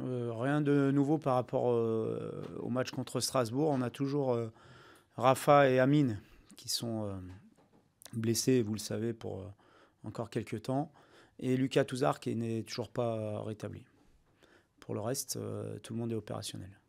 Euh, rien de nouveau par rapport euh, au match contre Strasbourg. On a toujours euh, Rafa et Amine qui sont blessés, vous le savez, pour encore quelques temps. Et Lucas Touzard qui n'est toujours pas rétabli. Pour le reste, tout le monde est opérationnel.